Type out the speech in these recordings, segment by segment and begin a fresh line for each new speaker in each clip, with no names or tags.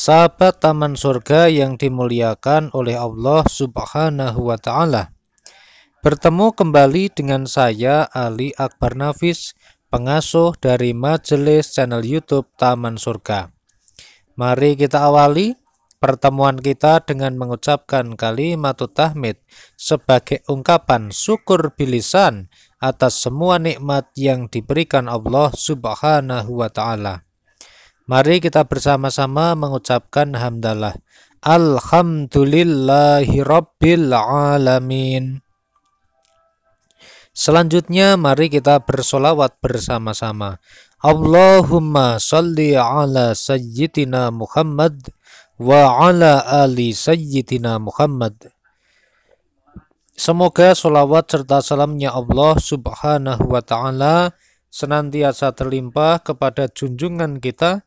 sahabat taman surga yang dimuliakan oleh Allah Subhanahu wa taala. Bertemu kembali dengan saya Ali Akbar Nafis, pengasuh dari majelis channel YouTube Taman Surga. Mari kita awali pertemuan kita dengan mengucapkan kalimat tahmid sebagai ungkapan syukur bilisan atas semua nikmat yang diberikan Allah Subhanahu wa taala. Mari kita bersama-sama mengucapkan hamdalah. Alhamdulillahirrabbilalamin. Selanjutnya mari kita bersolawat bersama-sama. Allahumma salli ala sayyidina Muhammad wa ala ali sayyidina Muhammad. Semoga solawat serta salamnya Allah subhanahu wa ta'ala senantiasa terlimpah kepada junjungan kita,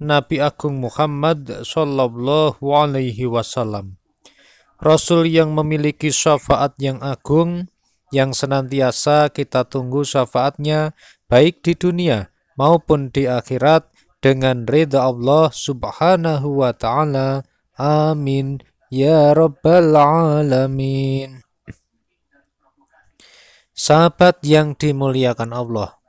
Nabi Agung Muhammad Sallallahu Alaihi Wasallam. Rasul yang memiliki syafaat yang agung, yang senantiasa kita tunggu syafaatnya baik di dunia maupun di akhirat dengan Ridha Allah Subhanahu wa taala. Amin ya rabbal alamin. Sahabat yang dimuliakan Allah,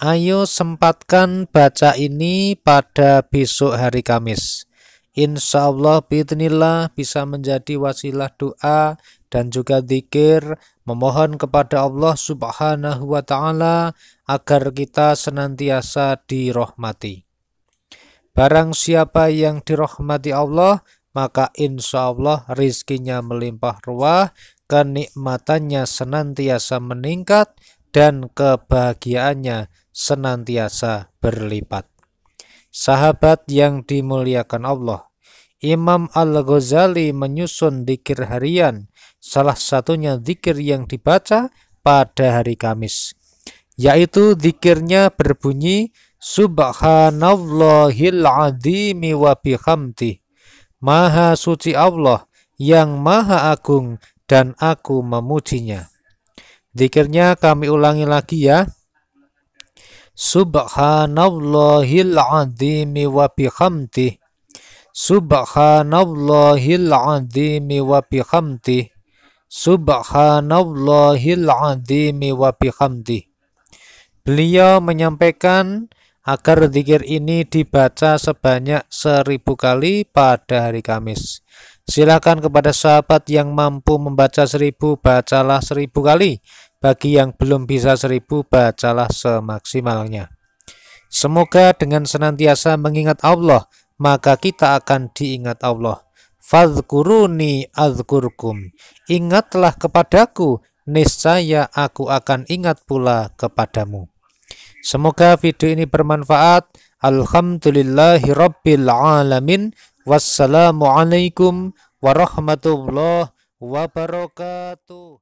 Ayo sempatkan baca ini pada besok hari Kamis. Insya Allah bidnillah bisa menjadi wasilah doa dan juga zikir memohon kepada Allah subhanahu wa ta'ala agar kita senantiasa dirahmati. Barang siapa yang dirahmati Allah, maka insya Allah rizkinya melimpah ruah, kenikmatannya senantiasa meningkat, dan kebahagiaannya senantiasa berlipat. Sahabat yang dimuliakan Allah, Imam Al-Ghazali menyusun dikir harian, salah satunya dikir yang dibaca pada hari Kamis, yaitu dikirnya berbunyi Subhanallahil adhimi wa bihamdi. Maha suci Allah yang maha agung dan aku memujinya. Dikirnya kami ulangi lagi ya. Subhanallahil azimi wa bihamdih Subhanallahil azimi wa bihamdih Subhanallahil azimi wa bihamdih Beliau menyampaikan agar zikir ini dibaca sebanyak seribu kali pada hari Kamis. Silakan kepada sahabat yang mampu membaca seribu, bacalah seribu kali. Bagi yang belum bisa seribu, bacalah semaksimalnya. Semoga dengan senantiasa mengingat Allah, maka kita akan diingat Allah. Fadkuruni adhkurkum. Ingatlah kepadaku, niscaya aku akan ingat pula kepadamu. Semoga video ini bermanfaat. Alhamdulillahirrabbilalamin. Wassalamualaikum warahmatullahi wabarakatuh.